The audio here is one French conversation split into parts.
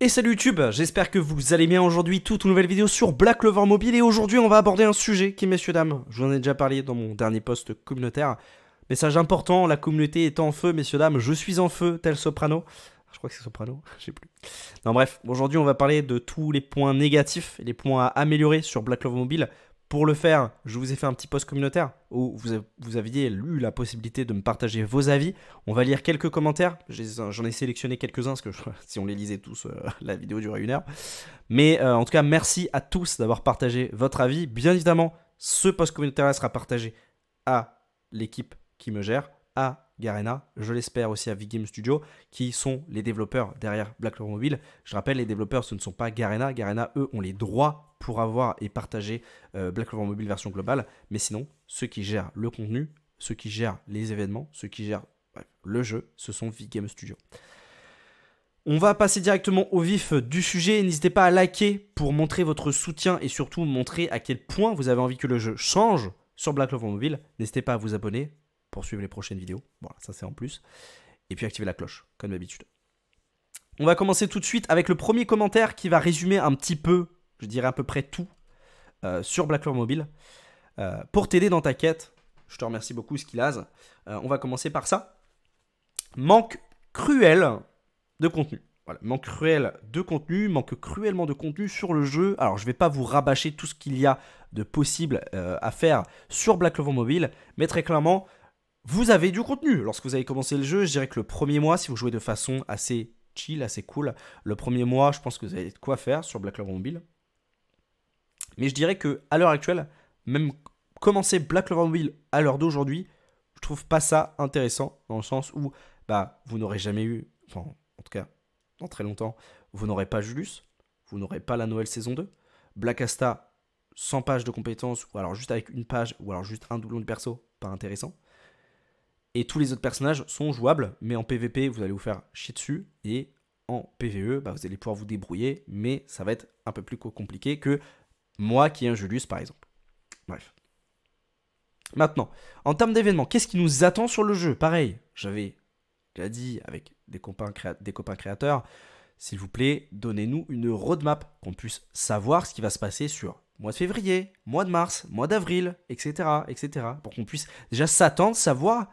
Et salut YouTube, j'espère que vous allez bien aujourd'hui, toute nouvelle vidéo sur Black Lover Mobile et aujourd'hui on va aborder un sujet qui messieurs dames, je vous en ai déjà parlé dans mon dernier post communautaire, message important, la communauté est en feu messieurs dames, je suis en feu tel Soprano, je crois que c'est Soprano, je sais plus. Non bref, aujourd'hui on va parler de tous les points négatifs et les points à améliorer sur Black Love Mobile pour le faire, je vous ai fait un petit post communautaire où vous, vous aviez eu la possibilité de me partager vos avis. On va lire quelques commentaires. J'en ai, sélectionné quelques-uns parce que si on les lisait tous, euh, la vidéo durerait une heure. Mais euh, en tout cas, merci à tous d'avoir partagé votre avis. Bien évidemment, ce post communautaire sera partagé à l'équipe qui me gère, à Garena, je l'espère aussi à Vigame Studio, qui sont les développeurs derrière Black Mobile. Je rappelle, les développeurs, ce ne sont pas Garena. Garena, eux, ont les droits pour avoir et partager euh, Black Clover Mobile version globale. Mais sinon, ceux qui gèrent le contenu, ceux qui gèrent les événements, ceux qui gèrent le jeu, ce sont V-Game Studio. On va passer directement au vif du sujet. N'hésitez pas à liker pour montrer votre soutien et surtout montrer à quel point vous avez envie que le jeu change sur Black Clover Mobile. N'hésitez pas à vous abonner pour suivre les prochaines vidéos. Voilà, ça c'est en plus. Et puis activer la cloche, comme d'habitude. On va commencer tout de suite avec le premier commentaire qui va résumer un petit peu je dirais à peu près tout, euh, sur sur Clover Mobile, euh, pour t'aider dans ta quête. Je te remercie beaucoup, Skilaz. Euh, on va commencer par ça. Manque cruel de contenu. Voilà, manque cruel de contenu, manque cruellement de contenu sur le jeu. Alors, je ne vais pas vous rabâcher tout ce qu'il y a de possible à faire sur Black Clover Mobile, mais très clairement, vous avez du contenu. Lorsque vous avez commencé le jeu, je dirais que le premier mois, si vous jouez de façon assez chill, assez cool, le premier mois, je pense que vous avez de quoi faire sur Black Clover Mobile. Mais je dirais que à l'heure actuelle, même commencer Black Mobile à l'heure d'aujourd'hui, je trouve pas ça intéressant dans le sens où bah vous n'aurez jamais eu, enfin en tout cas dans très longtemps, vous n'aurez pas Julius, vous n'aurez pas la Noël saison 2, Black Asta 100 pages de compétences ou alors juste avec une page ou alors juste un doublon de perso, pas intéressant. Et tous les autres personnages sont jouables, mais en PvP vous allez vous faire chier dessus et en PvE, bah, vous allez pouvoir vous débrouiller, mais ça va être un peu plus compliqué que moi qui ai un Julius, par exemple. Bref. Maintenant, en termes d'événements, qu'est-ce qui nous attend sur le jeu Pareil, j'avais déjà dit avec des copains, des copains créateurs, s'il vous plaît, donnez-nous une roadmap qu'on puisse savoir ce qui va se passer sur mois de février, mois de mars, mois d'avril, etc., etc. Pour qu'on puisse déjà s'attendre, savoir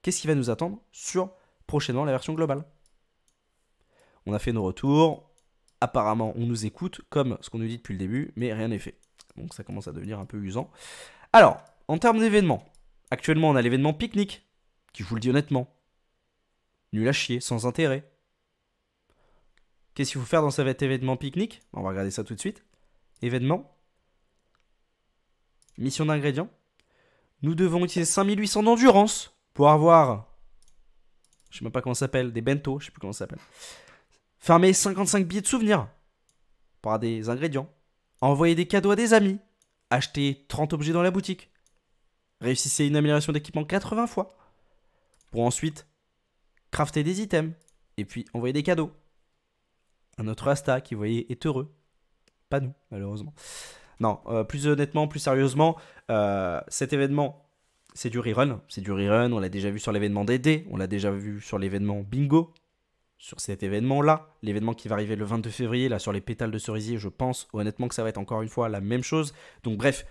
qu'est-ce qui va nous attendre sur prochainement la version globale. On a fait nos retours, apparemment on nous écoute comme ce qu'on nous dit depuis le début, mais rien n'est fait. Donc ça commence à devenir un peu usant. Alors, en termes d'événements, actuellement on a l'événement pique-nique, qui je vous le dis honnêtement, nul à chier, sans intérêt. Qu'est-ce qu'il faut faire dans cet événement pique-nique On va regarder ça tout de suite. Événement. Mission d'ingrédients. Nous devons utiliser 5800 d'endurance pour avoir... Je sais même pas comment ça s'appelle, des bento, je sais plus comment ça s'appelle. Fermer 55 billets de souvenirs par des ingrédients. Envoyer des cadeaux à des amis. Acheter 30 objets dans la boutique. Réussissez une amélioration d'équipement 80 fois. Pour ensuite crafter des items. Et puis envoyer des cadeaux. Un autre Asta qui, voyait est heureux. Pas nous, malheureusement. Non, euh, plus honnêtement, plus sérieusement, euh, cet événement c'est du rerun, c'est du rerun, on l'a déjà vu sur l'événement DD, on l'a déjà vu sur l'événement Bingo, sur cet événement-là, l'événement qui va arriver le 22 février, là sur les pétales de cerisier, je pense honnêtement que ça va être encore une fois la même chose. Donc bref,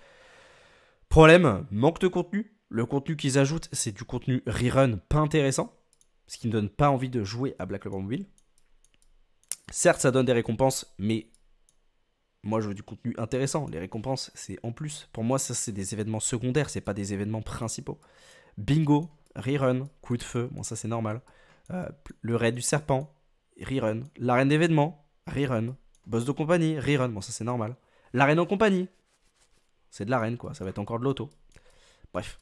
problème, manque de contenu. Le contenu qu'ils ajoutent, c'est du contenu rerun pas intéressant, ce qui ne donne pas envie de jouer à Black Ops Mobile. Certes, ça donne des récompenses, mais moi je veux du contenu intéressant. Les récompenses, c'est en plus. Pour moi, ça c'est des événements secondaires, c'est pas des événements principaux. Bingo, rerun, coup de feu, bon ça c'est normal. Euh, le raid du serpent, rerun, l'arène d'événement, rerun, boss de compagnie, rerun, bon ça c'est normal, l'arène en compagnie, c'est de l'arène quoi, ça va être encore de l'auto. Bref,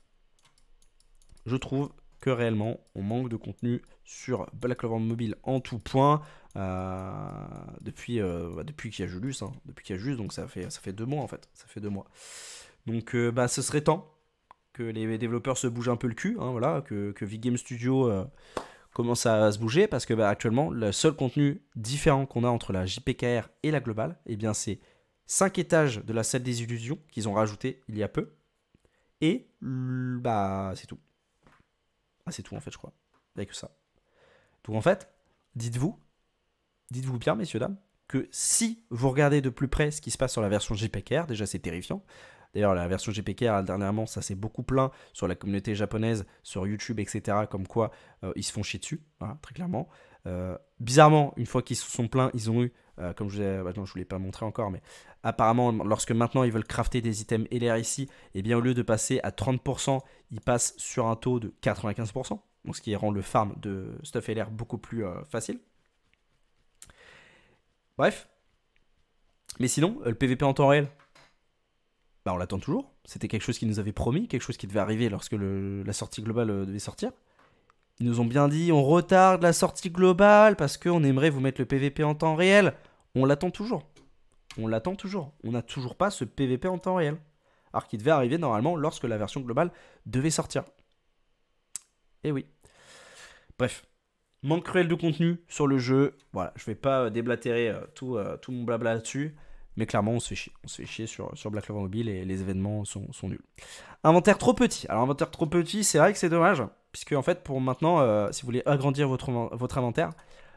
je trouve que réellement on manque de contenu sur Black Clover Mobile en tout point euh, depuis, euh, bah, depuis qu'il y a Julius, hein. depuis qu'il y a Julius, donc ça fait, ça fait deux mois en fait, ça fait deux mois. Donc bah, ce serait temps que les développeurs se bougent un peu le cul, hein, voilà, que, que Game Studio commence à, se bouger parce que bah, actuellement, le seul contenu différent qu'on a entre la JPKR et la globale, et eh bien, c'est 5 étages de la salle des illusions qu'ils ont rajouté il y a peu. Et bah, c'est tout. Ah, c'est tout en fait, je crois. avec ça. Donc en fait, dites-vous, dites-vous bien, messieurs, dames, que si vous regardez de plus près ce qui se passe sur la version JPKR, déjà c'est terrifiant, D'ailleurs, la version GPK, dernièrement, ça s'est beaucoup plein sur la communauté japonaise, sur YouTube, etc. Comme quoi, euh, ils se font chier dessus, hein, très clairement. Euh, bizarrement, une fois qu'ils se sont pleins, ils ont eu, euh, comme je vous bah, je vous l'ai pas montré encore, mais apparemment, lorsque maintenant ils veulent crafter des items LR ici, et eh bien, au lieu de passer à 30%, ils passent sur un taux de 95%, donc ce qui rend le farm de stuff LR beaucoup plus facile. Bref. Mais sinon, le PVP en temps réel, bah, on l'attend toujours. C'était quelque chose qu'ils nous avaient promis, quelque chose qui devait arriver lorsque la sortie globale euh, devait sortir. Ils nous ont bien dit on retarde la sortie globale parce qu'on aimerait vous mettre le PVP en temps réel. On l'attend toujours. On l'attend toujours. On n'a toujours pas ce PVP en temps réel. Alors qu'il devait arriver normalement lorsque la version globale devait sortir. Et eh oui. Bref. Manque cruel de contenu sur le jeu. Voilà, je vais pas euh, déblatérer euh, tout, tout mon blabla là-dessus. Mais clairement, on se fait chier, on se fait chier sur, sur Black Clover Mobile et les événements sont, nuls. Inventaire trop petit. Alors, inventaire trop petit, c'est vrai que c'est dommage. Puisque, en fait, pour maintenant, euh, si vous voulez agrandir votre, votre inventaire,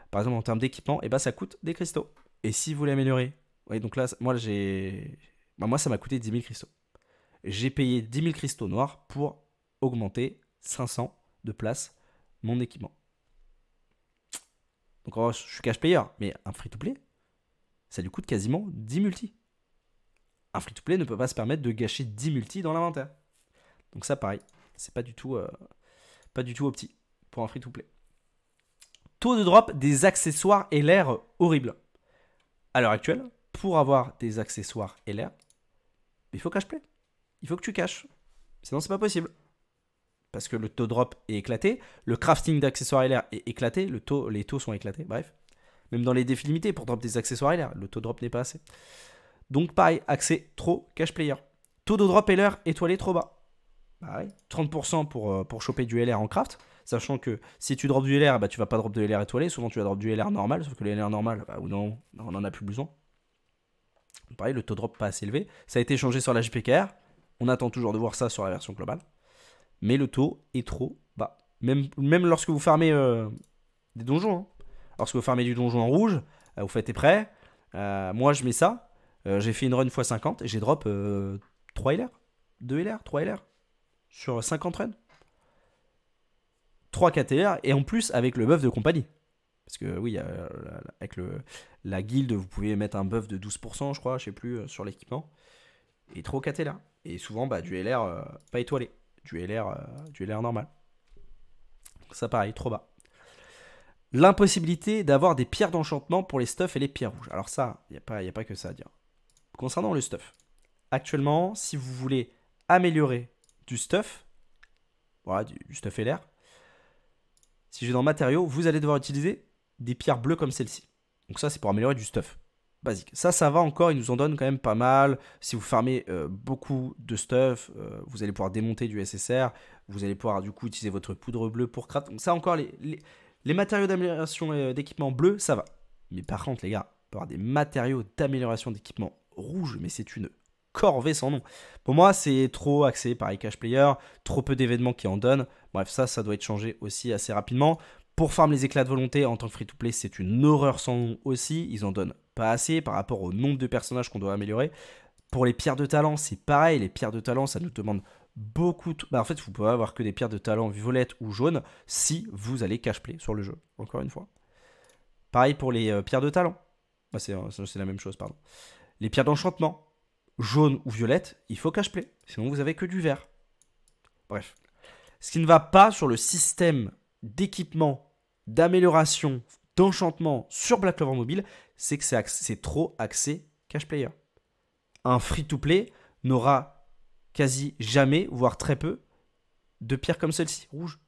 par exemple en termes d'équipement, eh ben, ça coûte des cristaux. Et si vous voulez améliorer, oui, donc là, moi, j'ai. Bah, moi, ça m'a coûté 10 000 cristaux. J'ai payé 10 000 cristaux noirs pour augmenter 500 de place mon équipement. Donc, je suis cash payeur, mais un free-to-play, ça lui coûte quasiment 10 multi. Un free-to-play ne peut pas se permettre de gâcher 10 multi dans l'inventaire. Donc ça, pareil, c'est pas du tout, euh, pas du tout au pour un free-to-play. Taux de drop des accessoires LR horrible. À l'heure actuelle, pour avoir des accessoires LR, il faut cache play. Il faut que tu caches. Sinon, c'est pas possible. Parce que le taux de drop est éclaté, le crafting d'accessoires LR est éclaté, le taux, les taux sont éclatés, bref même dans les défis limités pour drop des accessoires LR. Le taux drop n'est pas assez. Donc pareil, accès trop cash player. Taux de drop LR étoilé trop bas. 30% pour, euh, pour choper du LR en craft. Sachant que si tu drops du LR, bah, tu vas pas drop de LR étoilé. Souvent, tu vas drop du LR normal. Sauf que le LR normal, bah, ou non, on en a plus besoin. Pareil, le taux de drop pas assez élevé. Ça a été changé sur la JPKR. On attend toujours de voir ça sur la version globale. Mais le taux est trop bas. Même, même lorsque vous fermez euh, des donjons. Hein lorsque vous fermez du donjon en rouge, vous euh, faites tes prêt, euh, moi, je mets ça. Euh, j'ai fait une run x 50 et j'ai drop 3 LR, 2 LR, 3 LR sur 50 runs. 3 KTR et en plus avec le buff de compagnie. Parce que oui, avec la guilde, vous pouvez mettre un buff de 12%, je crois, je sais plus, sur l'équipement. Et trop 4 là. Et souvent, bah, du LR pas étoilé. Du LR, du LR normal. ça, pareil, trop bas. L'impossibilité d'avoir des pierres d'enchantement pour les stuffs et les pierres rouges. Alors ça, il n'y a, pas, a pas que ça à dire. Concernant le stuff, actuellement, si vous voulez améliorer du stuff, voilà, du, stuff et l'air, si je vais dans matériaux, vous allez devoir utiliser des pierres bleues comme celle-ci. Donc ça, c'est pour améliorer du stuff. Basique. Ça, ça va encore, il nous en donne quand même pas mal. Si vous farmez euh, beaucoup de stuff, euh, vous allez pouvoir démonter du SSR, vous allez pouvoir du coup utiliser votre poudre bleue pour craft. Donc ça encore, les, les matériaux d'amélioration euh, d'équipement bleu, ça va. Mais par contre, les gars, avoir des matériaux d'amélioration d'équipement rouge, mais c'est une corvée sans nom. Pour moi, c'est trop axé par les cash players, trop peu d'événements qui en donnent. Bref, ça, ça doit être changé aussi assez rapidement. Pour farm les éclats de volonté en tant que free-to-play, c'est une horreur sans nom aussi. Ils en donnent pas assez par rapport au nombre de personnages qu'on doit améliorer. Pour les pierres de talent, c'est pareil. Les pierres de talent, ça nous demande beaucoup. Bah, en fait, vous pouvez avoir que des pierres de talent violette ou jaune si vous allez cash play sur le jeu, encore une fois. Pareil pour les euh, pierres de talent. Ah, euh, c'est la même chose, pardon. Les pierres d'enchantement, jaune ou violette, il faut cash play. Sinon, vous avez que du vert. Bref. Ce qui ne va pas sur le système d'équipement, d'amélioration, d'enchantement sur Black Clover Mobile, c'est que c'est trop axé cash player. Un free-to-play n'aura quasi jamais, voire très peu, de pierres comme celle-ci, rouge.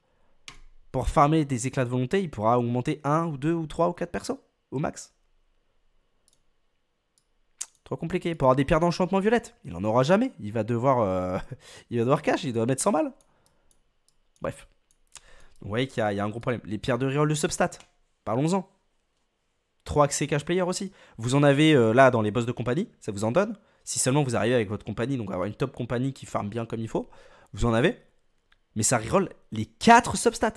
Pour farmer des éclats de volonté, il pourra augmenter 1 ou 2 ou 3 ou 4 persos, au max. Trop compliqué. Pour avoir des pierres d'enchantement violette, il n'en aura jamais. Il va devoir, euh, il cash, il doit mettre 100 balles. Bref. Vous voyez qu'il y, a un gros problème. Les pierres de reroll de substat, parlons-en. 3 accès cash player aussi. Vous en avez euh, là dans les boss de compagnie, ça vous en donne. Si seulement vous arrivez avec votre compagnie, donc avoir une top compagnie qui farme bien comme il faut, vous en avez. Mais ça reroll les 4 substats.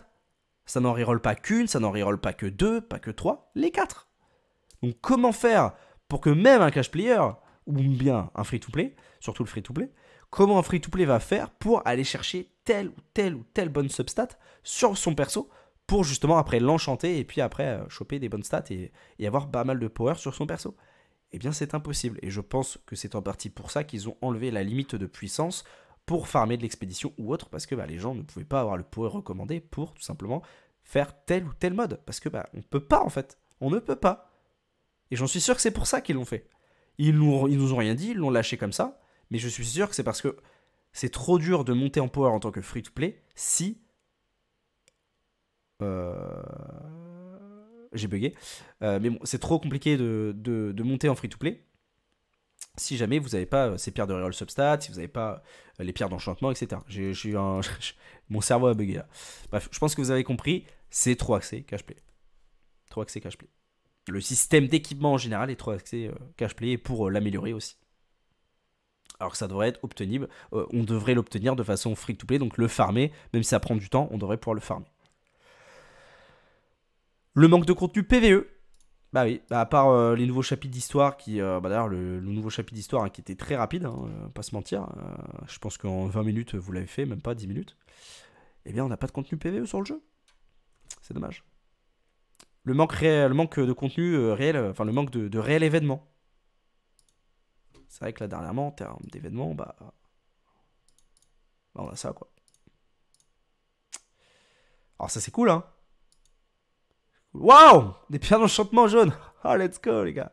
Ça n'en reroll pas qu'une, ça n'en reroll pas que deux, pas que trois, les quatre. Donc comment faire pour que même un cash player, ou bien un free-to-play, surtout le free-to-play, comment un free-to-play va faire pour aller chercher telle ou telle ou telle bonne substat sur son perso pour justement après l'enchanter et puis après euh, choper des bonnes stats et, et avoir pas mal de power sur son perso eh bien c'est impossible. Et je pense que c'est en partie pour ça qu'ils ont enlevé la limite de puissance pour farmer de l'expédition ou autre, parce que bah, les gens ne pouvaient pas avoir le pouvoir recommandé pour tout simplement faire tel ou tel mode. Parce que bah, on ne peut pas en fait. On ne peut pas. Et j'en suis sûr que c'est pour ça qu'ils l'ont fait. Ils nous, nous ont rien dit, ils l'ont lâché comme ça, mais je suis sûr que c'est parce que c'est trop dur de monter en power en tant que free-to-play si... Euh j'ai bugué. Euh, mais bon, c'est trop compliqué de, monter en free-to-play. Si jamais vous n'avez pas euh, ces pierres de reroll substat, si vous n'avez pas euh, les pierres d'enchantement, etc. J'ai, Mon cerveau a bugué là. Bref, je pense que vous avez compris, c'est trop axé cash play. Trop axé cash play. Le système d'équipement en général est trop axé cash play pour l'améliorer aussi. Alors que ça devrait être obtenible, on devrait l'obtenir de façon free to play, donc le farmer, même si ça prend du temps, on devrait pouvoir le farmer. Le manque de contenu PVE. Bah oui, bah, à part euh, les nouveaux chapitres d'histoire qui. Euh, bah d'ailleurs, le, nouveau chapitre d'histoire hein, qui était très rapide, hein, euh, pas se mentir. je pense qu'en 20 minutes, vous l'avez fait, même pas 10 minutes. Eh bien, on n'a pas de contenu PVE sur le jeu. C'est dommage. Le manque, réel, de contenu réel, enfin le manque de, réel événement. C'est vrai que là, dernièrement, en termes d'événements, bah, bah, On a ça, quoi. Alors, ça, c'est cool, hein. Waouh Des pierres d'enchantement jaunes Ah, oh, let's go, les gars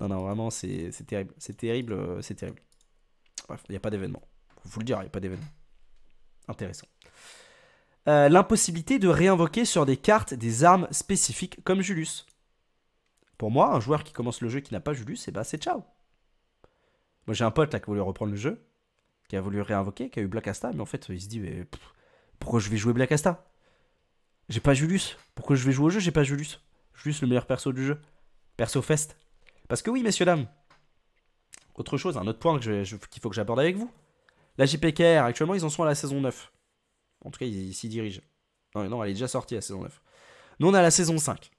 Non, non, vraiment, c'est terrible. C'est terrible, c'est terrible. Euh, Bref, il n'y a pas d'événement. Faut le dire, il n'y a pas d'événement. Intéressant. Euh, l'impossibilité de réinvoquer sur des cartes des armes spécifiques comme Julius. Pour moi, un joueur qui commence le jeu qui n'a pas Julius, eh ben, c'est ciao. Moi, j'ai un pote qui a voulu reprendre le jeu, qui a voulu réinvoquer, qui a eu Black Asta, mais en fait, il se dit mais, pourquoi je vais jouer Black Asta j'ai pas Julius. Pourquoi je vais jouer au jeu J'ai pas Julius. Julius, le meilleur perso du jeu. Perso fest. Parce que oui, messieurs, dames. Autre chose, un autre point qu'il faut que j'aborde avec vous. La JPKR, actuellement, ils en sont à la saison 9. En tout cas, ils s'y dirigent. Non, non, elle est déjà sortie, la saison 9. Nous, on à la saison 5.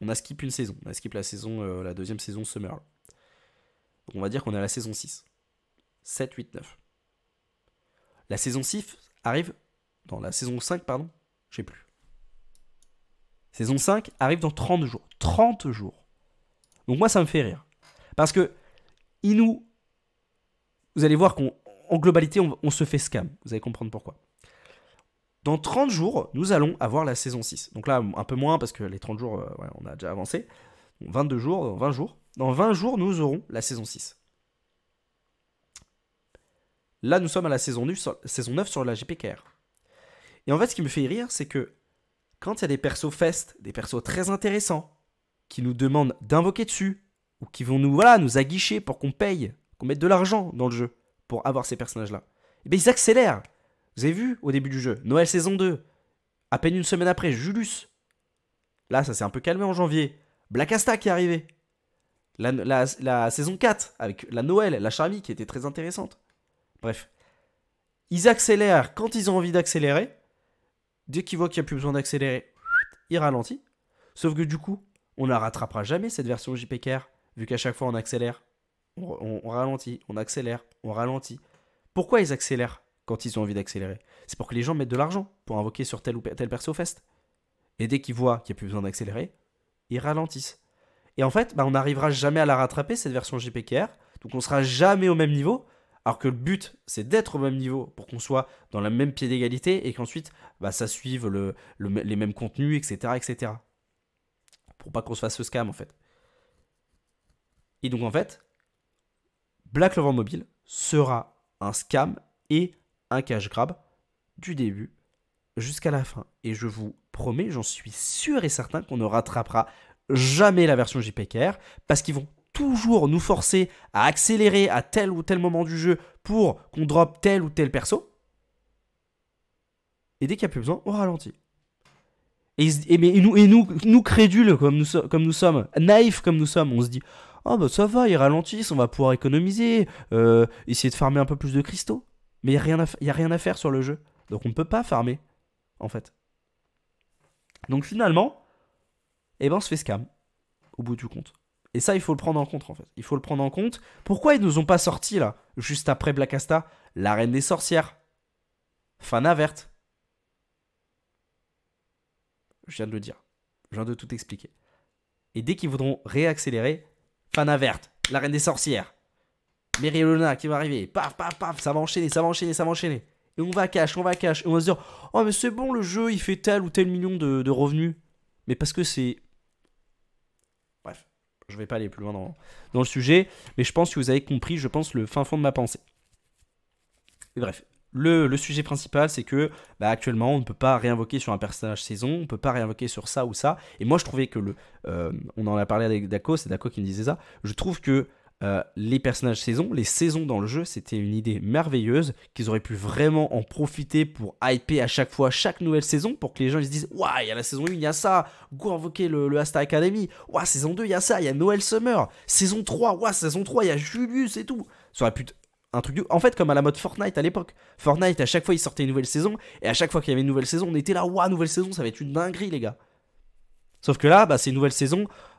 On a skip une saison. On a skip la, saison, euh, la deuxième saison Summer. Donc, on va dire qu'on est à la saison 6. 7, 8, 9. La saison 6 arrive. Dans la saison 5, pardon. Je sais plus saison 5, arrive dans 30 jours. 30 jours. Donc moi, ça me fait rire. Parce que vous allez voir qu'en globalité, on, se fait scam. Vous allez comprendre pourquoi. Dans 30 jours, nous allons avoir la saison 6. Donc là, un peu moins, parce que les 30 jours, euh, on a déjà avancé. 22 jours, 20 jours. Dans 20 jours, nous aurons la saison 6. Là, nous sommes à la saison 9 sur, la GPKR. Et en fait, ce qui me fait rire, c'est que quand il y a des persos fest, des persos très intéressants, qui nous demandent d'invoquer dessus, ou qui vont nous, voilà, nous aguicher pour qu'on paye, qu'on mette de l'argent dans le jeu pour avoir ces personnages-là, eh ils accélèrent. Vous avez vu au début du jeu, Noël saison 2, à peine une semaine après, Julus. Là, ça s'est un peu calmé en janvier. Black Asta qui est arrivé. La, saison 4, avec la Noël, la Charmie, qui était très intéressante. Bref. Ils accélèrent quand ils ont envie d'accélérer Dès qu'il voit qu'il n'y a plus besoin d'accélérer, il ralentit. Sauf que du coup, on ne la rattrapera jamais cette version JPKR, vu qu'à chaque fois on accélère, on, ralentit, on accélère, on ralentit. Pourquoi ils accélèrent quand ils ont envie d'accélérer C'est pour que les gens mettent de l'argent pour invoquer sur tel ou tel perso fest. Et dès qu'ils voient qu'il n'y a plus besoin d'accélérer, ils ralentissent. Et en fait, bah, on n'arrivera jamais à la rattraper cette version JPKR, donc on sera jamais au même niveau, alors que le but, c'est d'être au même niveau pour qu'on soit dans la même pied d'égalité et qu'ensuite, bah, ça suive les mêmes contenus, etc., etc. Pour pas qu'on se fasse ce scam, en fait. Et donc, en fait, Black Clover Mobile sera un scam et un cash grab du début jusqu'à la fin. Et je vous promets, j'en suis sûr et certain qu'on ne rattrapera jamais la version JPKR parce qu'ils vont toujours nous forcer à accélérer à tel ou tel moment du jeu pour qu'on drop tel ou tel perso. Et dès qu'il n'y a plus besoin, on ralentit. Et, nous, nous, nous, crédules comme nous, sommes, naïfs comme nous sommes, on se dit oh bah ça va, ils ralentissent, on va pouvoir économiser, euh, essayer de farmer un peu plus de cristaux. Mais il n'y a, rien à faire sur le jeu. Donc on ne peut pas farmer, en fait. Donc finalement, eh ben on se fait scam, au bout du compte. Et ça, il faut le prendre en compte, en fait. Il faut le prendre en compte. Pourquoi ils nous ont pas sorti, là, juste après Black Asta, La Reine des Sorcières Fana Verte Je viens de le dire. Je viens de tout expliquer. Et dès qu'ils voudront réaccélérer, Fana Verte, La Reine des Sorcières, Mary qui va arriver, paf, paf, paf, ça va enchaîner, ça va enchaîner, ça va enchaîner. Et on va cash, on va cash. Et on va se dire, oh, mais c'est bon, le jeu, il fait tel ou tel million de revenus. Mais parce que c'est je ne vais pas aller plus loin dans, le sujet, mais je pense que vous avez compris, je pense, le fin fond de ma pensée. bref, le, sujet principal, c'est que bah, actuellement, on ne peut pas réinvoquer sur un personnage saison, on ne peut pas réinvoquer sur ça ou ça. Et moi, je trouvais que le. Euh, on en a parlé avec Daco, c'est Daco qui me disait ça. Je trouve que euh, les personnages saisons, les saisons dans le jeu, c'était une idée merveilleuse qu'ils auraient pu vraiment en profiter pour hyper à chaque fois chaque nouvelle saison pour que les gens ils se disent Waouh, il y a la saison 1, il y a ça, go invoquer le, le Asta Academy, Waouh, saison 2, il y a ça, il y a Noël Summer, saison 3, Waouh, saison 3, il y a Julius et tout. Ça aurait pu un truc de... En fait, comme à la mode Fortnite à l'époque. Fortnite, à chaque fois, il sortait une nouvelle saison, et à chaque fois qu'il y avait une nouvelle saison, on était là, waouh, nouvelle saison, ça va être une dinguerie, les gars. Sauf que là, bah, c'est une nouvelle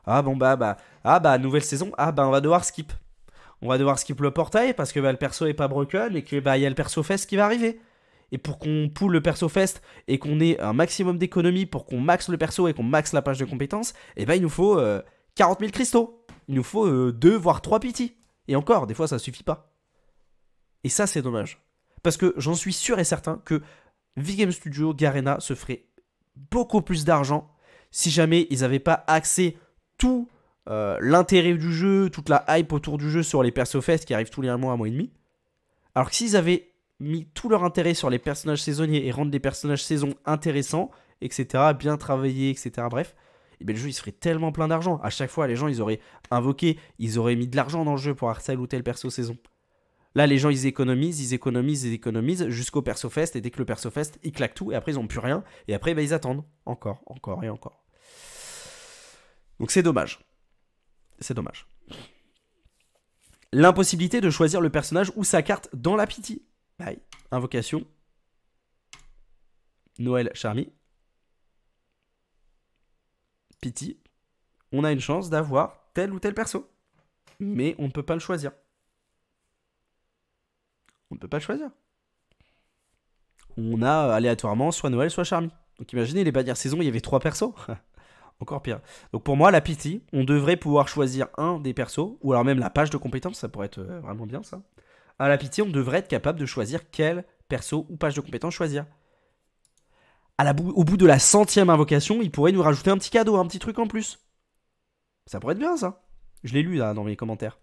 ah bon bah bah ah bah nouvelle saison, ah bah on va devoir skip. On va devoir skip le portail parce que bah, le perso est pas broken et que il bah, y a le perso fest qui va arriver. Et pour qu'on poule le perso fest et qu'on ait un maximum d'économies pour qu'on max le perso et qu'on max la page de compétences, et eh ben il nous faut 40 euh, 000 cristaux. Il nous faut 2 euh, voire 3 pity. Et encore, des fois ça suffit pas. Et ça c'est dommage. Parce que j'en suis sûr et certain que V-Game Studio, Garena se ferait beaucoup plus d'argent si jamais ils n'avaient pas accès tout euh, l'intérêt du jeu, toute la hype autour du jeu sur les perso fest qui arrivent tous les mois, un mois et demi. Alors que s'ils avaient mis tout leur intérêt sur les personnages saisonniers et rendre les personnages saison intéressants, etc., bien travaillés, etc., bref, eh ben, le jeu il se ferait tellement plein d'argent. À chaque fois, les gens ils auraient invoqué, ils auraient mis de l'argent dans le jeu pour avoir ou tel perso saison. Là, les gens ils économisent, ils économisent, ils économisent jusqu'au perso fest et dès que le perso fest, ils claquent tout et après ils n'ont plus rien et après ben, ils attendent encore, encore et encore. Donc c'est dommage. C'est dommage. L'impossibilité de choisir le personnage ou sa carte dans la pitié. Invocation. Noël Charmy. Pity. On a une chance d'avoir tel ou tel perso. Mm. Mais on ne peut pas le choisir. On ne peut pas le choisir. On a aléatoirement soit Noël, soit Charmy. Donc imaginez les bannières saison, il y avait trois persos. Encore pire. Donc pour moi, la pitié on devrait pouvoir choisir un des persos, ou alors même la page de compétences, ça pourrait être euh, vraiment bien ça. À la pitié on devrait être capable de choisir quel perso ou page de compétences choisir. À la au bout de la centième invocation, il pourrait nous rajouter un petit cadeau, un petit truc en plus. Ça pourrait être bien ça. Je l'ai lu là dans mes commentaires.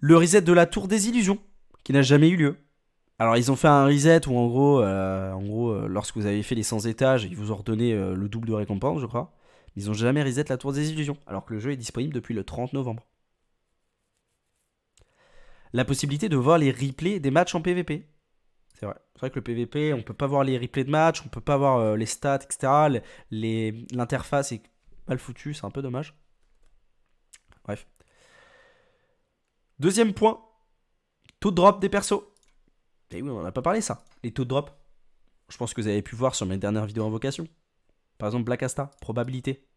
Le reset de la tour des illusions, qui n'a jamais eu lieu. Alors ils ont fait un reset où en gros, euh, en gros euh, lorsque vous avez fait les 100 étages, ils vous ont redonné euh, le double de récompense, je crois. Ils n'ont jamais reset la tour des illusions, alors que le jeu est disponible depuis le 30 novembre. La possibilité de voir les replays des matchs en PvP. C'est vrai. C'est vrai que le PvP, on peut pas voir les replays de matchs, on peut pas voir les stats, etc. L'interface est mal foutue, c'est un peu dommage. Bref. Deuxième point, taux de drop des persos. Et eh oui, on n'a pas parlé ça. Les taux de drop. Je pense que vous avez pu voir sur mes dernières vidéos invocation. Par exemple, Black Asta, probabilité.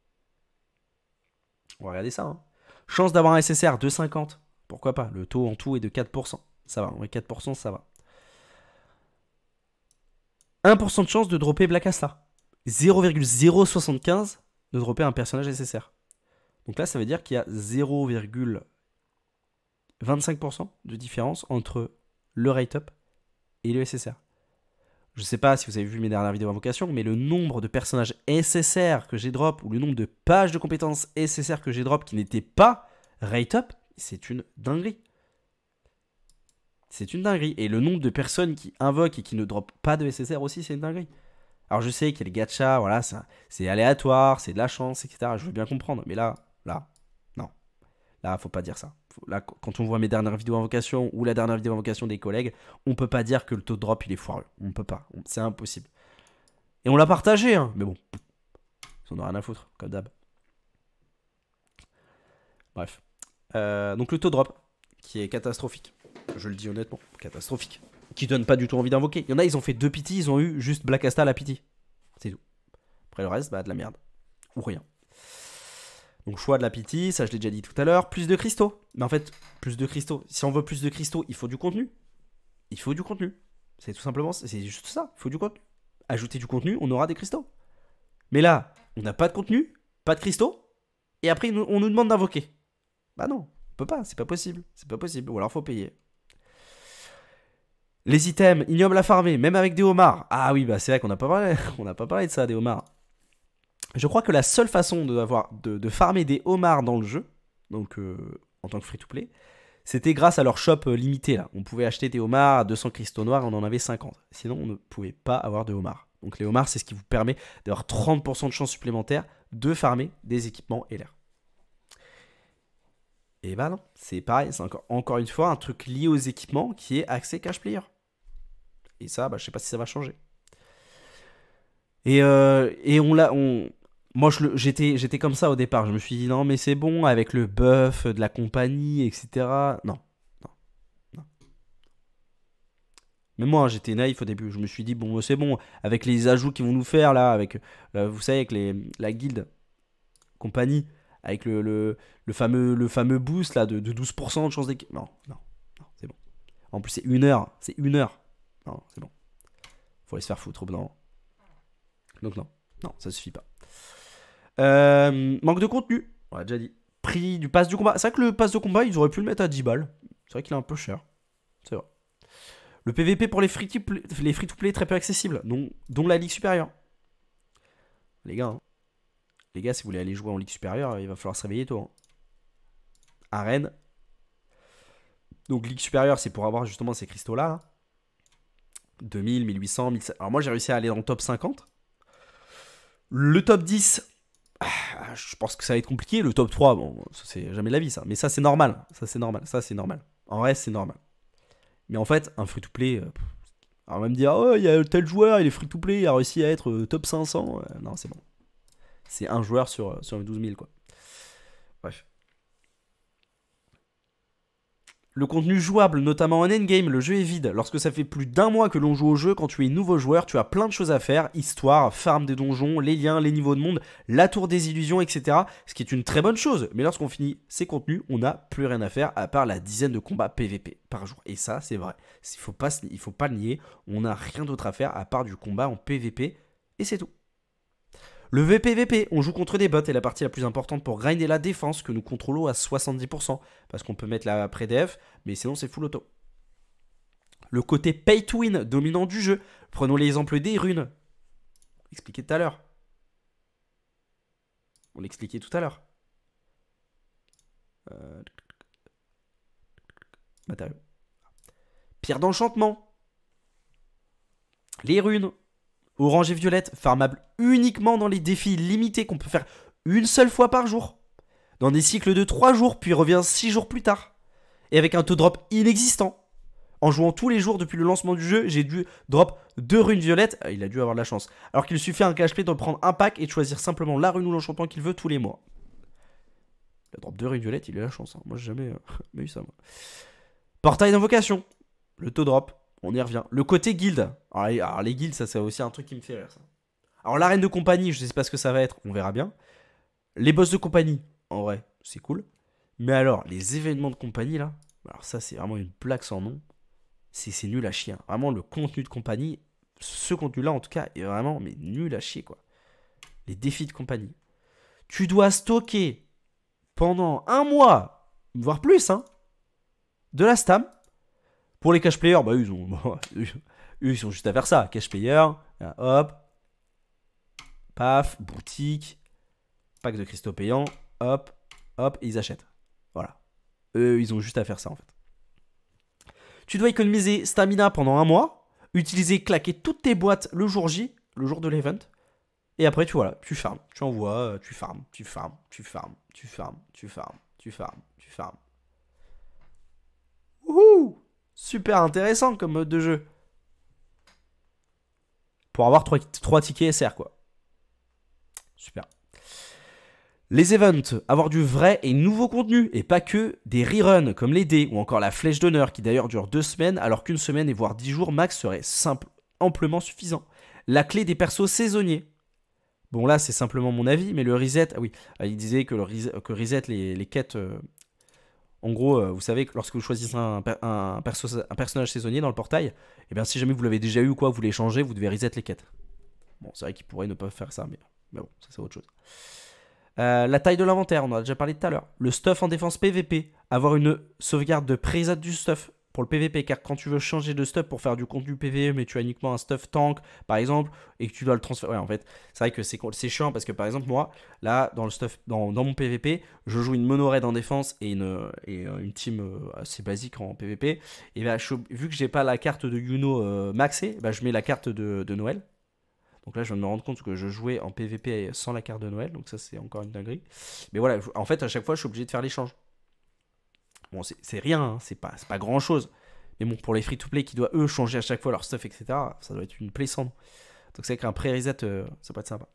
On va regarder ça. Hein. Chance d'avoir un SSR de 50. Pourquoi pas Le taux en tout est de 4%. Ça va, 4%, ça va. 1% de chance de dropper Black Asta. 0,075 de dropper un personnage SSR. Donc là, ça veut dire qu'il y a 0,25% de différence entre le rate-up et le SSR. Je sais pas si vous avez vu mes dernières vidéos invocation, mais le nombre de personnages SSR que j'ai drop ou le nombre de pages de compétences SSR que j'ai drop qui n'étaient pas rate up, c'est une dinguerie. C'est une dinguerie. Et le nombre de personnes qui invoquent et qui ne drop pas de SSR aussi, c'est une dinguerie. Alors je sais qu'il y a les gacha, c'est aléatoire, c'est de la chance, etc. Je veux bien comprendre, mais là, là, non. Là, faut pas dire ça quand on voit mes dernières vidéos invocation ou la dernière vidéo invocation des collègues, on peut pas dire que le taux de drop il est foireux. On peut pas, c'est impossible. Et on l'a partagé, hein, mais bon, ils en ont rien à foutre, comme d'hab. Bref. Euh, donc le taux de drop, qui est catastrophique. Je le dis honnêtement, catastrophique. Qui donne pas du tout envie d'invoquer. Il y en a, ils ont fait deux pity, ils ont eu juste Black Asta à la pity. C'est tout. Après le reste, bah de la merde. Ou rien. Donc choix de la pitié, ça je l'ai déjà dit tout à l'heure. Plus de cristaux. Mais en fait, plus de cristaux. Si on veut plus de cristaux, il faut du contenu. Il faut du contenu. C'est tout simplement, c'est juste ça. Il faut du contenu. Ajouter du contenu, on aura des cristaux. Mais là, on n'a pas de contenu, pas de cristaux, et après on nous demande d'invoquer. Bah non, on peut pas, c'est pas possible. C'est pas possible. Ou alors faut payer. Les items, ignoble à farmer, même avec des homards. Ah oui, bah c'est vrai qu'on n'a pas parlé, on n'a pas parlé de ça, des homards je crois que la seule façon de, avoir, de, farmer des homards dans le jeu, donc euh, en tant que free-to-play, c'était grâce à leur shop euh, limité. On pouvait acheter des homards à 200 cristaux noirs, on en avait 50. Sinon, on ne pouvait pas avoir de homards. Donc les homards, c'est ce qui vous permet d'avoir 30% de chance supplémentaire de farmer des équipements LR. Et bah non, c'est pareil, c'est encore, encore une fois un truc lié aux équipements qui est axé cash player. Et ça, je bah, je sais pas si ça va changer. Et, euh, et on l'a. On... Moi, j'étais, j'étais comme ça au départ. Je me suis dit, non, mais c'est bon, avec le buff de la compagnie, etc. Non. Non. Mais moi, j'étais naïf au début. Je me suis dit, bon, c'est bon, avec les ajouts qu'ils vont nous faire là, avec, euh, vous savez, avec les, la guilde compagnie, avec le, le, fameux, le fameux boost là de, 12% de chance d'équipe. Non, non, non, c'est bon. En plus, c'est une heure. C'est une heure. Non, c'est bon. Faut aller se faire foutre non. Donc non, non, ça suffit pas. Euh, manque de contenu, on l'a déjà dit. Prix du pass du combat. C'est vrai que le pass de combat, ils auraient pu le mettre à 10 balles. C'est vrai qu'il est un peu cher. C'est vrai. Le PVP pour les free-to-play est très peu accessible, dont, dont, la Ligue supérieure. Les gars, hein. les gars, si vous voulez aller jouer en Ligue supérieure, il va falloir se réveiller tôt. arène hein. Donc Ligue supérieure, c'est pour avoir justement ces cristaux-là. 2000, 1800, 1700. Alors moi, j'ai réussi à aller dans le top 50. Le top 10, ah, je pense que ça va être compliqué. Le top 3, bon, c'est jamais la vie, ça. Mais ça, c'est normal. Ça, c'est normal. Ça, c'est normal. En reste c'est normal. Mais en fait, un free-to-play, euh, on même dire, oh, il y a tel joueur, il est free-to-play, il a réussi à être euh, top 500. Euh, non, c'est bon. C'est un joueur sur, sur 12 000, quoi. Bref. Le contenu jouable, notamment en endgame, le jeu est vide. Lorsque ça fait plus d'un mois que l'on joue au jeu, quand tu es nouveau joueur, tu as plein de choses à faire. Histoire, farm des donjons, les liens, les niveaux de monde, la tour des illusions, etc. Ce qui est une très bonne chose. Mais lorsqu'on finit ces contenus, on n'a plus rien à faire à part la dizaine de combats PVP par jour. Et ça, c'est vrai. Il faut pas, faut pas le nier. On n'a rien d'autre à faire à part du combat en PVP. Et c'est tout. Le VPVP, on joue contre des bots et la partie la plus importante pour grinder la défense que nous contrôlons à 70%, parce qu'on peut mettre la pré df mais sinon c'est full auto. Le côté pay to win dominant du jeu, prenons l'exemple des runes, expliqué tout à l'heure. On l'expliquait tout à l'heure. Euh, Pierre d'enchantement. Les runes, Orange et violette, farmable uniquement dans les défis limités qu'on peut faire une seule fois par jour, dans des cycles de 3 jours puis revient 6 jours plus tard, et avec un taux drop inexistant. En jouant tous les jours depuis le lancement du jeu, j'ai dû drop deux runes violettes, ah, il a dû avoir de la chance, alors qu'il suffit à un cache de prendre un pack et de choisir simplement la rune ou l'enchantement qu'il veut tous les mois. La drop de rune violette, il a la chance, hein. moi j'ai jamais, euh, eu ça. Portail d'invocation, le taux drop, on y revient. Le côté guild. Ah, alors, les guilds, ça c'est aussi un truc qui me fait rire. Ça. Alors l'arène de compagnie, je sais pas ce que ça va être, on verra bien. Les boss de compagnie, en vrai, c'est cool. Mais alors, les événements de compagnie là, alors ça c'est vraiment une plaque sans nom. C'est nul à chier. Hein. Vraiment, le contenu de compagnie, ce contenu-là en tout cas, est vraiment mais nul à chier quoi. Les défis de compagnie. Tu dois stocker pendant un mois, voire plus, hein, de la stam pour les cash players, bah, ils ont, ils sont juste à faire ça. Cash player, hop, paf, boutique, pack de cristaux payants, hop, hop, et ils achètent. Voilà. Eux, ils ont juste à faire ça en fait. Tu dois économiser stamina pendant un mois, utiliser, claquer toutes tes boîtes le jour J, le jour de l'event, et après tu vois, tu farmes, tu envoies, euh, tu farmes, tu farmes, tu farmes, tu farmes, tu farmes, tu farmes, tu farmes. Wouhou super intéressant comme mode de jeu. Pour avoir 3, tickets SR, quoi. Super. Les events, avoir du vrai et nouveau contenu, et pas que des reruns comme les dés ou encore la flèche d'honneur qui d'ailleurs dure deux semaines alors qu'une semaine et voire dix jours max serait simple, amplement suffisant. La clé des persos saisonniers. Bon là c'est simplement mon avis, mais le reset, ah oui, ah, il disait que le reset, que reset les quêtes, euh, en gros, euh, vous savez que lorsque vous choisissez un, personnage saisonnier dans le portail, eh bien si jamais vous l'avez déjà eu ou quoi, vous changer, vous devez reset les quêtes. Bon, c'est vrai qu'ils pourraient ne pas faire ça, mais, bon, ça c'est autre chose. Euh, la taille de l'inventaire, on en a déjà parlé tout à l'heure. Le stuff en défense PVP. Avoir une sauvegarde de présade du stuff. Pour le PVP, car quand tu veux changer de stuff pour faire du contenu PVE, mais tu as uniquement un stuff tank, par exemple, et que tu dois le transférer. en fait, c'est vrai que c'est chiant parce que par exemple, moi, là, dans le stuff, dans, mon PVP, je joue une mono raid en défense et une, et euh, une team euh, assez basique en PVP. Et bien, bah, vu que j'ai pas la carte de Yuno euh, maxée, bah, je mets la carte de, Noël. Donc là, je me rendre compte que je jouais en PVP sans la carte de Noël. Donc ça, c'est encore une dinguerie. Mais voilà, en fait, à chaque fois, je suis obligé de faire l'échange. Bon, c'est rien, hein, c'est pas, pas grand chose. Mais bon, pour les free-to-play qui doivent eux changer à chaque fois leur stuff, etc., ça doit être une plaisante. Donc c'est avec qu'un pré-reset, euh, ça peut être sympa.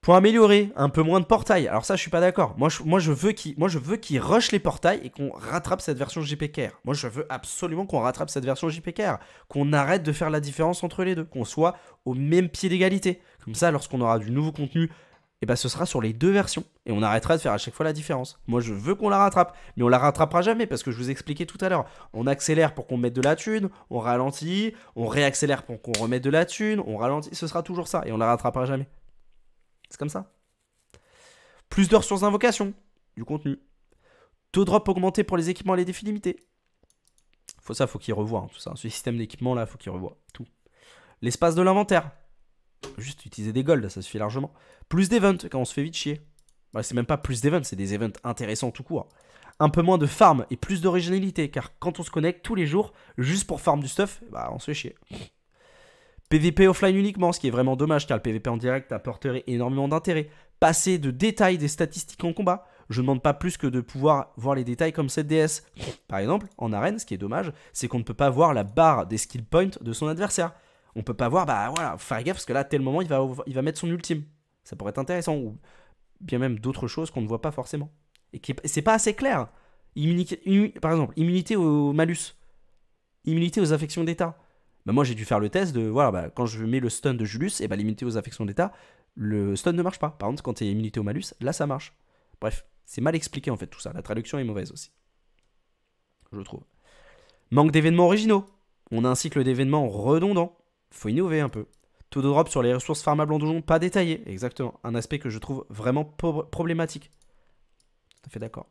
Pour améliorer, un peu moins de portails. Alors ça, je suis pas d'accord. Moi je, moi, je veux qu'ils rushent les portails et qu'on rattrape cette version JPKR. Moi, je veux absolument qu'on rattrape cette version JPKR. Qu'on arrête de faire la différence entre les deux. Qu'on soit au même pied d'égalité. Comme ça, lorsqu'on aura du nouveau contenu et bah ce sera sur les deux versions. Et on arrêtera de faire à chaque fois la différence. Moi, je veux qu'on la rattrape, mais on la rattrapera jamais parce que je vous expliquais tout à l'heure. On accélère pour qu'on mette de la thune, on ralentit, on réaccélère pour qu'on remette de la thune, on ralentit. Ce sera toujours ça et on la rattrapera jamais. C'est comme ça. Plus d'heures sur invocation, du contenu. Taux drop augmenté pour les équipements et les défis limités. Faut ça, faut qu'il revoient hein, tout ça. Hein, ce système d'équipement là, faut qu'il revoie tout. L'espace de l'inventaire, Juste utiliser des golds, ça suffit largement. Plus d'events quand on se fait vite chier. c'est même pas plus d'events, c'est des events intéressants tout court. Un peu moins de farm et plus d'originalité, car quand on se connecte tous les jours, juste pour farm du stuff, bah on se fait chier. PVP offline uniquement, ce qui est vraiment dommage car le PVP en direct apporterait énormément d'intérêt. Passer de détails des statistiques en combat. Je ne demande pas plus que de pouvoir voir les détails comme cette DS. Par exemple, en arène, ce qui est dommage, c'est qu'on ne peut pas voir la barre des skill points de son adversaire on peut pas voir, bah voilà, faire gaffe parce que là, à tel moment, il va, il va mettre son ultime. Ça pourrait être intéressant. Ou bien même d'autres choses qu'on ne voit pas forcément. Et qui c'est pas assez clair. par exemple, immunité au malus. Immunité aux affections d'État. Bah moi, j'ai dû faire le test de, voilà, bah, quand je mets le stun de Julius, et bah l'immunité aux affections d'État, le stun ne marche pas. Par contre, quand y a immunité au malus, là, ça marche. Bref, c'est mal expliqué en fait tout ça. La traduction est mauvaise aussi. Je trouve. Manque d'événements originaux. On a un cycle d'événements redondants faut innover un peu. Taux de drop sur les ressources farmables en donjon, pas détaillé, exactement. Un aspect que je trouve vraiment problématique. Tout à fait d'accord.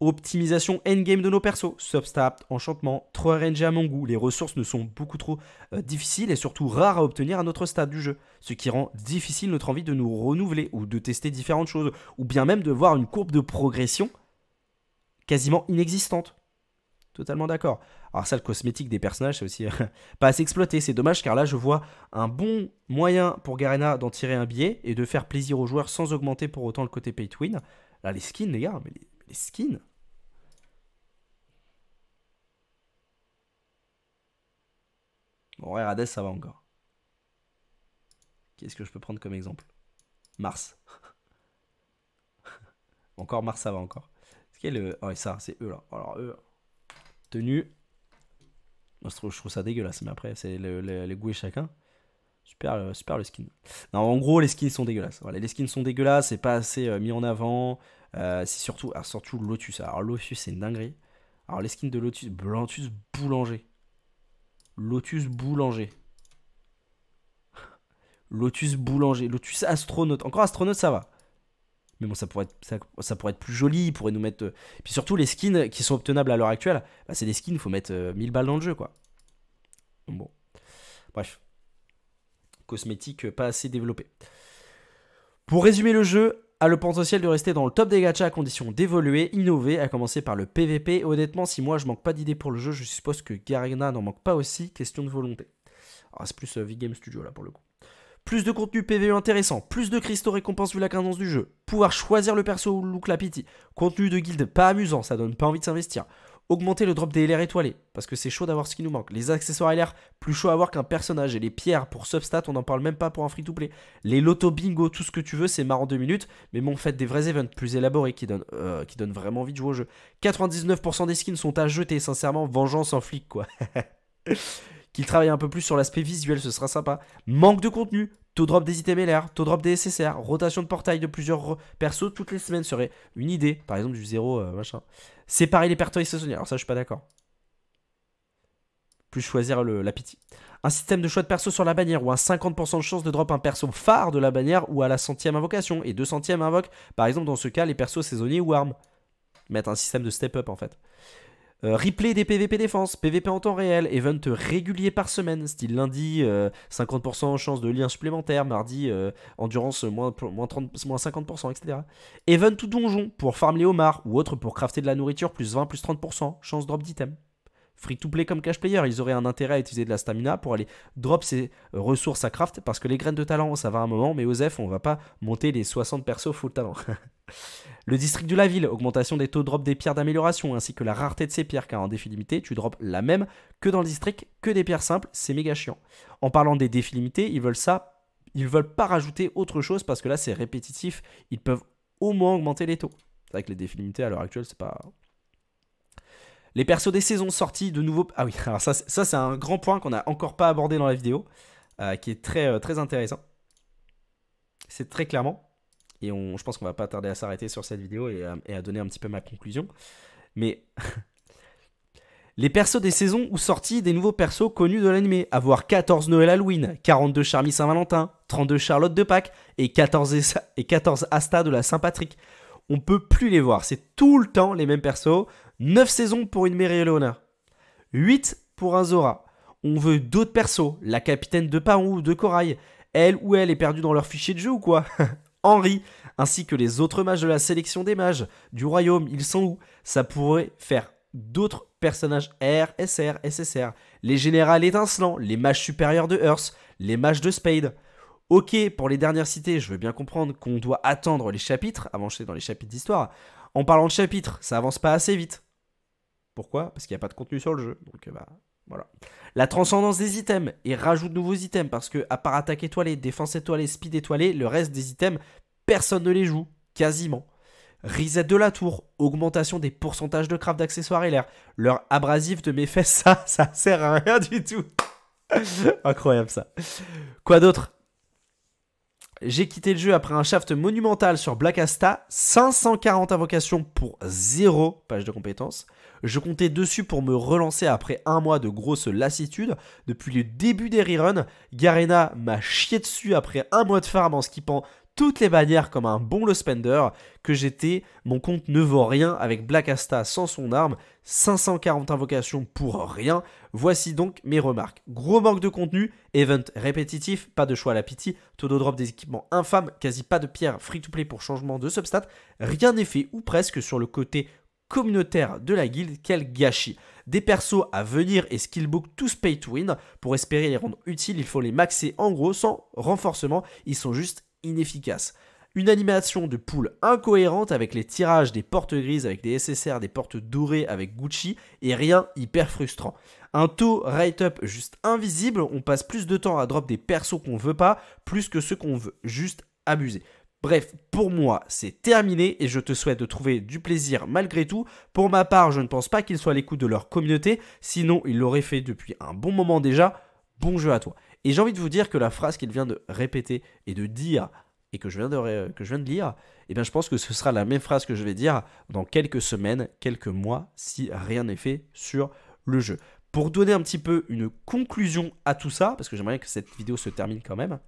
Optimisation endgame de nos persos, substap, enchantement, trop RNG à mon goût. Les ressources ne sont beaucoup trop euh, difficiles et surtout rares à obtenir à notre stade du jeu, ce qui rend difficile notre envie de nous renouveler ou de tester différentes choses, ou bien même de voir une courbe de progression quasiment inexistante totalement d'accord. Alors ça, le cosmétique des personnages, c'est aussi euh, pas assez exploité. C'est dommage car là, je vois un bon moyen pour Garena d'en tirer un billet et de faire plaisir aux joueurs sans augmenter pour autant le côté pay to win. Là, les skins, les gars, mais les, skins. Bon, ouais, ça va encore. Qu'est-ce que je peux prendre comme exemple Mars. encore Mars, ça va encore. ce le. Oh, et ça, c'est eux là. Alors, eux tenue. je trouve, ça dégueulasse, mais après, c'est les goûts de chacun. Super, euh, super le skin. Non, en gros, les skins sont dégueulasses. les skins sont dégueulasses, c'est pas assez euh, mis en avant. Euh, c'est surtout, surtout Lotus. Alors, Lotus, c'est une dinguerie. Alors, les skins de Lotus, Lotus Boulanger. Lotus Boulanger. Lotus Boulanger. Lotus Astronaute. Encore Astronaute, ça va mais bon, ça pourrait, être, ça, pourrait être plus joli, ils pourraient nous mettre. Euh, puis surtout, les skins qui sont obtenables à l'heure actuelle, bah, c'est des skins, il faut mettre 1000 euh, balles dans le jeu, quoi. Bon. Bref. Cosmétique euh, pas assez développé. Pour résumer le jeu, a le potentiel de rester dans le top des gachas à condition d'évoluer, innover, à commencer par le PVP. Honnêtement, si moi je manque pas d'idées pour le jeu, je suppose que Garena n'en manque pas aussi, question de volonté. Ah, c'est plus Vgame game Studio là pour le coup plus de contenu PVE intéressant, plus de cristaux récompenses vu la cadence du jeu, pouvoir choisir le perso ou look la pity, contenu de guilde pas amusant, ça donne pas envie de s'investir, augmenter le drop des LR étoilés, parce que c'est chaud d'avoir ce qui nous manque, les accessoires LR plus chaud à avoir qu'un personnage, et les pierres pour substat, on n'en parle même pas pour un free-to-play, les loto bingo, tout ce que tu veux, c'est marrant deux minutes, mais bon, faites des vrais events plus élaborés qui donnent, euh, qui donnent vraiment envie de jouer au jeu. 99% des skins sont à jeter, sincèrement, vengeance en flic quoi. qu'il travaille un peu plus sur l'aspect visuel, ce sera sympa. Manque de contenu, taux drop des items l'air taux drop des SSR, rotation de portail de plusieurs persos toutes les semaines serait une idée. Par exemple, du zéro euh, machin. Séparer les persos saisonniers. Alors ça, je suis pas d'accord. Plus choisir l'appétit. Un système de choix de perso sur la bannière ou un 50% de chance de drop un perso phare de la bannière ou à la centième invocation et deux centièmes invoque. Par exemple, dans ce cas, les persos saisonniers ou armes. Mettre un système de step-up en fait. Euh, replay des PVP défense, PVP en temps réel, event régulier par semaine, style lundi, 50% euh, chance de lien supplémentaire, mardi, euh, endurance moins, 30, moins 50%, etc. Event ou donjon pour farmer les homards ou autre pour crafter de la nourriture, plus 20, plus 30%, chance drop d'item. Free to play comme cash player, ils auraient un intérêt à utiliser de la stamina pour aller drop ses ressources à craft parce que les graines de talent, ça va un moment, mais Osef, on va pas monter les 60 persos full talent. Le district de la ville, augmentation des taux de drop des pierres d'amélioration ainsi que la rareté de ces pierres car en défi limité, tu drops la même que dans le district que des pierres simples, c'est méga chiant. En parlant des défis limités, ils veulent ça, ils veulent pas rajouter autre chose parce que là c'est répétitif, ils peuvent au moins augmenter les taux. C'est vrai que les défis limités à l'heure actuelle, c'est pas les persos des saisons sortis de nouveaux. Ah oui, alors ça, c'est un grand point qu'on n'a encore pas abordé dans la vidéo, euh, qui est très, euh, très intéressant. C'est très clairement et je pense qu'on va pas tarder à s'arrêter sur cette vidéo et à, donner un petit peu ma conclusion. Mais les persos des saisons ou sorties des nouveaux persos connus de l'anime. Avoir 14 Noël Halloween, 42 Charmy Saint-Valentin, 32 Charlotte de Pâques et 14, et 14 Asta de la Saint-Patrick. On peut plus les voir, c'est tout le temps les mêmes persos. 9 saisons pour une Mary l'honneur 8 pour un Zora. On veut d'autres persos, la capitaine de Paon ou de Corail. Elle ou elle est perdue dans leur fichier de jeu ou quoi Henry, ainsi que les autres mages de la sélection des mages du royaume, ils sont où Ça pourrait faire d'autres personnages R, SR, SSR, les générales étincelants, les mages supérieurs de Hearth, les mages de Spade. Ok, pour les dernières cités, je veux bien comprendre qu'on doit attendre les chapitres, avancer dans les chapitres d'histoire. En parlant de chapitres, ça avance pas assez vite. Pourquoi Parce qu'il n'y a pas de contenu sur le jeu. Donc euh, bah, voilà. La transcendance des items et rajoute de nouveaux items parce que, à part attaque étoilée, défense étoilée, speed étoilée, le reste des items, personne ne les joue, quasiment. Reset de la tour, augmentation des pourcentages de craft d'accessoires et l'air. Leur abrasif de mes fesses, ça, ça sert à rien du tout. Incroyable ça. Quoi d'autre j'ai quitté le jeu après un shaft monumental sur Black Asta, 540 invocations pour 0 page de compétences. Je comptais dessus pour me relancer après un mois de grosse lassitude. Depuis le début des reruns, Garena m'a chié dessus après un mois de farm en skippant toutes les bannières comme un bon le spender que j'étais, mon compte ne vaut rien avec Black Asta sans son arme, 540 invocations pour rien. Voici donc mes remarques. Gros manque de contenu, event répétitif, pas de choix à la pitié, todo drop des équipements infâmes, quasi pas de pierre free to play pour changement de substat, rien n'est fait ou presque sur le côté communautaire de la guilde, quel gâchis. Des persos à venir et skillbook tous pay to win. Pour espérer les rendre utiles, il faut les maxer en gros sans renforcement. Ils sont juste inefficace. Une animation de poule incohérente avec les tirages des portes grises, avec des SSR, des portes dorées avec Gucci, et rien hyper frustrant. Un taux write-up juste invisible, on passe plus de temps à drop des persos qu'on veut pas, plus que ceux qu'on veut, juste abuser. Bref, pour moi, c'est terminé et je te souhaite de trouver du plaisir malgré tout. Pour ma part, je ne pense pas qu'ils soient les coups de leur communauté, sinon ils l'auraient fait depuis un bon moment déjà. Bon jeu à toi. Et j'ai envie de vous dire que la phrase qu'il vient de répéter et de dire et que je viens de, que je viens de lire, eh bien, je pense que ce sera la même phrase que je vais dire dans quelques semaines, quelques mois, si rien n'est fait sur le jeu. Pour donner un petit peu une conclusion à tout ça, parce que j'aimerais que cette vidéo se termine quand même.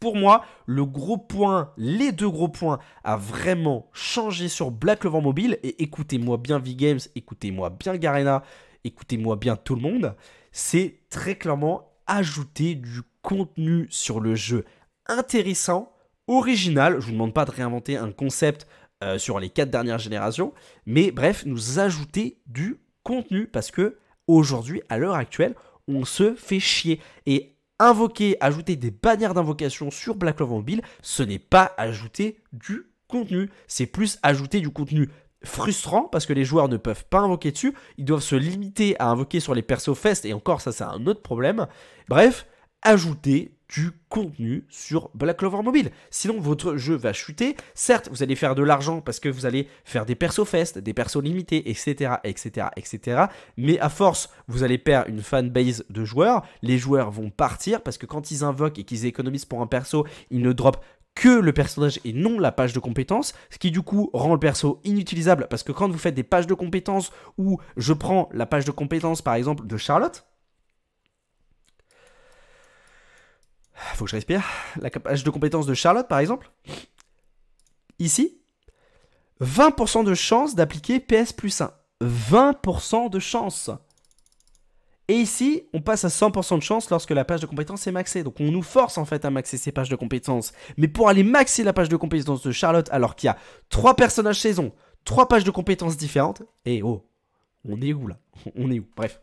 Pour moi, le gros point, les deux gros points a vraiment changé sur Black Levant Mobile, et écoutez-moi bien V-Games, écoutez-moi bien Garena, écoutez-moi bien tout le monde, c'est très clairement ajouter du contenu sur le jeu intéressant, original. Je vous demande pas de réinventer un concept euh, sur les quatre dernières générations, mais bref, nous ajouter du contenu parce que aujourd'hui, à l'heure actuelle, on se fait chier et invoquer, ajouter des bannières d'invocation sur Black Love Mobile, ce n'est pas ajouter du contenu, c'est plus ajouter du contenu frustrant parce que les joueurs ne peuvent pas invoquer dessus, ils doivent se limiter à invoquer sur les persos fest et encore ça c'est un autre problème. Bref, ajoutez du contenu sur Black Clover Mobile. Sinon, votre jeu va chuter. Certes, vous allez faire de l'argent parce que vous allez faire des persos fest, des persos limités, etc., etc., etc. Mais à force, vous allez perdre une fan base de joueurs. Les joueurs vont partir parce que quand ils invoquent et qu'ils économisent pour un perso, ils ne droppent que le personnage et non la page de compétences, ce qui du coup rend le perso inutilisable parce que quand vous faites des pages de compétences où je prends la page de compétences par exemple de Charlotte, faut que je respire, la page de compétences de Charlotte par exemple, ici, 20% de chance d'appliquer PS plus 1. 20% de chance. Et ici, on passe à 100% de chance lorsque la page de compétences est maxée. Donc on nous force en fait à maxer ces pages de compétences. Mais pour aller maxer la page de compétences de Charlotte alors qu'il y a 3 personnages saison, 3 pages de compétences différentes, et eh oh, on est où là On est où Bref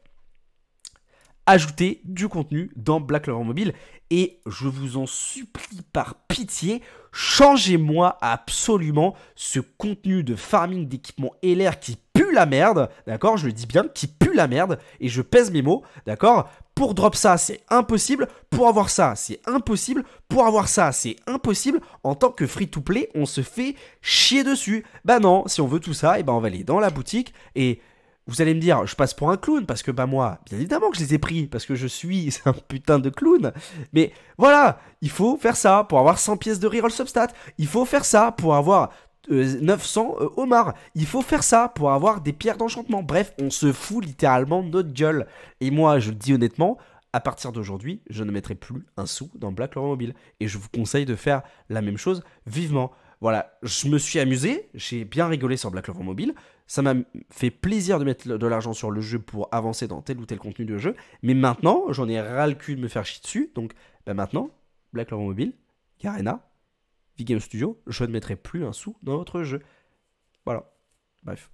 ajouter du contenu dans Black Clover Mobile. Et je vous en supplie par pitié, changez-moi absolument ce contenu de farming d'équipement LR qui pue la merde, d'accord Je le dis bien, qui pue la merde, et je pèse mes mots, d'accord pour drop ça, c'est impossible. Pour avoir ça, c'est impossible. Pour avoir ça, c'est impossible. En tant que free-to-play, on se fait chier dessus. Bah non, si on veut tout ça, et eh ben on va aller dans la boutique et vous allez me dire, je passe pour un clown, parce que bah moi, bien évidemment que je les ai pris, parce que je suis un putain de clown. Mais voilà, il faut faire ça pour avoir 100 pièces de reroll substat. Il faut faire ça pour avoir 900 euh, euh, Omar. Il faut faire ça pour avoir des pierres d'enchantement. Bref, on se fout littéralement de notre gueule. Et moi, je le dis honnêtement, à partir d'aujourd'hui, je ne mettrai plus un sou dans Black Laurent Mobile. Et je vous conseille de faire la même chose vivement. Voilà, je me suis amusé, j'ai bien rigolé sur Black Clover Mobile, ça m'a fait plaisir de mettre de l'argent sur le jeu pour avancer dans tel ou tel contenu de jeu, mais maintenant, j'en ai ras le cul de me faire chier dessus, donc bah, maintenant, Black Clover Mobile, Garena, V-Game Studio, je ne mettrai plus un sou dans votre jeu. Voilà, bref.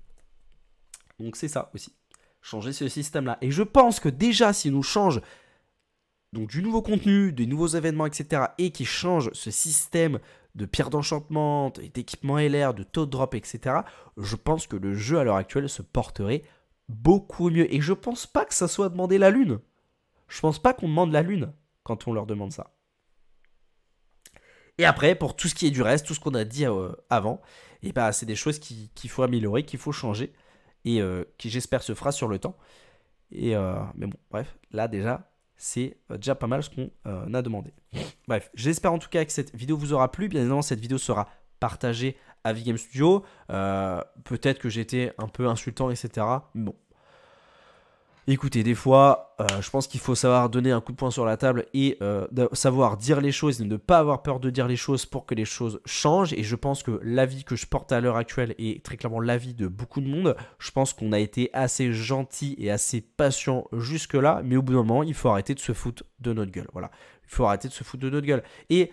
Donc c'est ça aussi, changer ce système-là. Et je pense que déjà, si nous change donc du nouveau contenu, des nouveaux événements, etc., et qui change ce système de pierres d'enchantement, d'équipement LR, de taux de drop, etc., je pense que le jeu à l'heure actuelle se porterait beaucoup mieux. Et je pense pas que ça soit demander la lune. Je pense pas qu'on demande la lune quand on leur demande ça. Et après, pour tout ce qui est du reste, tout ce qu'on a dit euh, avant, et eh ben, c'est des choses qu'il faut améliorer, qu'il faut changer, et euh, qui j'espère se fera sur le temps. Et euh, mais bon, bref, là déjà, c'est euh, déjà pas mal ce qu'on euh, a demandé. Bref, j'espère en tout cas que cette vidéo vous aura plu. Bien évidemment, cette vidéo sera partagée à Vigame Studio. Euh, peut-être que j'étais un peu insultant, etc. Mais bon, Écoutez, des fois, euh, je pense qu'il faut savoir donner un coup de poing sur la table et euh, savoir dire les choses et ne pas avoir peur de dire les choses pour que les choses changent. Et je pense que l'avis que je porte à l'heure actuelle est très clairement l'avis de beaucoup de monde. Je pense qu'on a été assez gentil et assez patient jusque-là, mais au bout d'un moment, il faut arrêter de se foutre de notre gueule. Voilà, il faut arrêter de se foutre de notre gueule. Et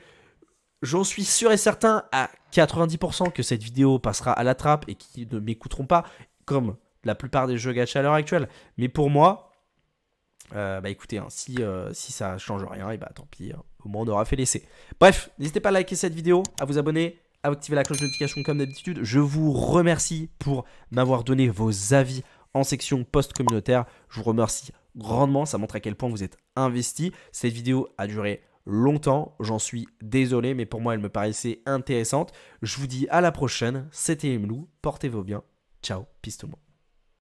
J'en suis sûr et certain à 90% que cette vidéo passera à la trappe et qu'ils ne m'écouteront pas. Comme la plupart des jeux gacha à l'heure actuelle. Mais pour moi, euh, bah écoutez, hein, si, euh, si ça change rien, et eh bah tant pis, hein, au moins on aura fait l'essai. Bref, n'hésitez pas à liker cette vidéo, à vous abonner, à activer la cloche de notification comme d'habitude. Je vous remercie pour m'avoir donné vos avis en section post communautaire. Je vous remercie grandement, ça montre à quel point vous êtes investi. Cette vidéo a duré longtemps, j'en suis désolé, mais pour moi elle me paraissait intéressante. Je vous dis à la prochaine, c'était Emlou, portez-vous bien, ciao, Piste au